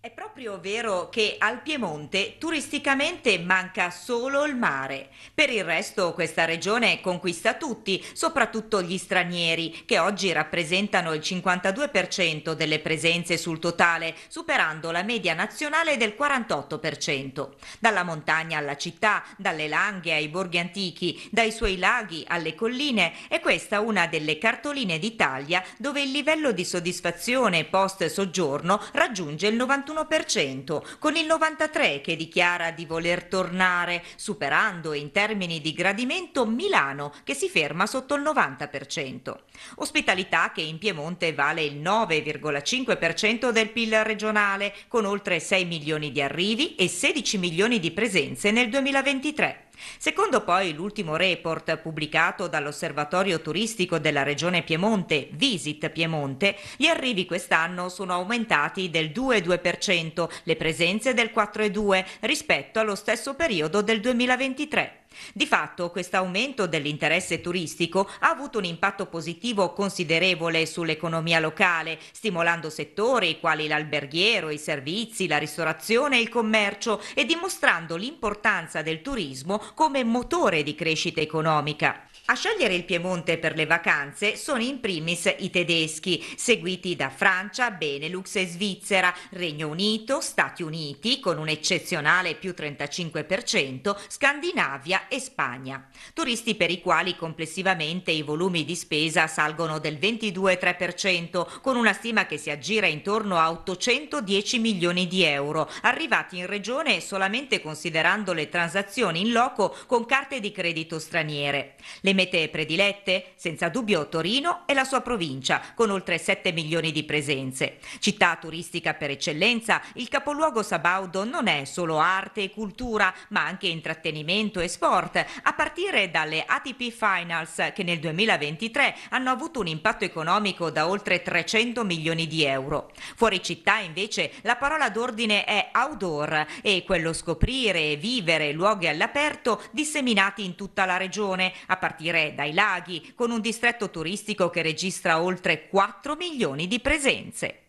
È proprio vero che al Piemonte turisticamente manca solo il mare. Per il resto questa regione conquista tutti, soprattutto gli stranieri, che oggi rappresentano il 52% delle presenze sul totale, superando la media nazionale del 48%. Dalla montagna alla città, dalle langhe ai borghi antichi, dai suoi laghi alle colline, è questa una delle cartoline d'Italia dove il livello di soddisfazione post soggiorno raggiunge il 91%. 41%, con il 93% che dichiara di voler tornare, superando in termini di gradimento Milano che si ferma sotto il 90%. Ospitalità che in Piemonte vale il 9,5% del PIL regionale, con oltre 6 milioni di arrivi e 16 milioni di presenze nel 2023. Secondo poi l'ultimo report pubblicato dall'Osservatorio turistico della Regione Piemonte, Visit Piemonte, gli arrivi quest'anno sono aumentati del 2,2%, le presenze del 4,2% rispetto allo stesso periodo del 2023. Di fatto questo aumento dell'interesse turistico ha avuto un impatto positivo considerevole sull'economia locale, stimolando settori quali l'alberghiero, i servizi, la ristorazione e il commercio e dimostrando l'importanza del turismo come motore di crescita economica. A scegliere il Piemonte per le vacanze sono in primis i tedeschi, seguiti da Francia, Benelux e Svizzera, Regno Unito, Stati Uniti con un eccezionale più 35%, Scandinavia e Spagna, turisti per i quali complessivamente i volumi di spesa salgono del 22,3% con una stima che si aggira intorno a 810 milioni di euro, arrivati in regione solamente considerando le transazioni in loco con carte di credito straniere. Le mete predilette? Senza dubbio Torino e la sua provincia, con oltre 7 milioni di presenze. Città turistica per eccellenza, il capoluogo Sabaudo non è solo arte e cultura, ma anche intrattenimento e sport sport, a partire dalle ATP Finals che nel 2023 hanno avuto un impatto economico da oltre 300 milioni di euro. Fuori città invece la parola d'ordine è outdoor e quello scoprire e vivere luoghi all'aperto disseminati in tutta la regione, a partire dai laghi, con un distretto turistico che registra oltre 4 milioni di presenze.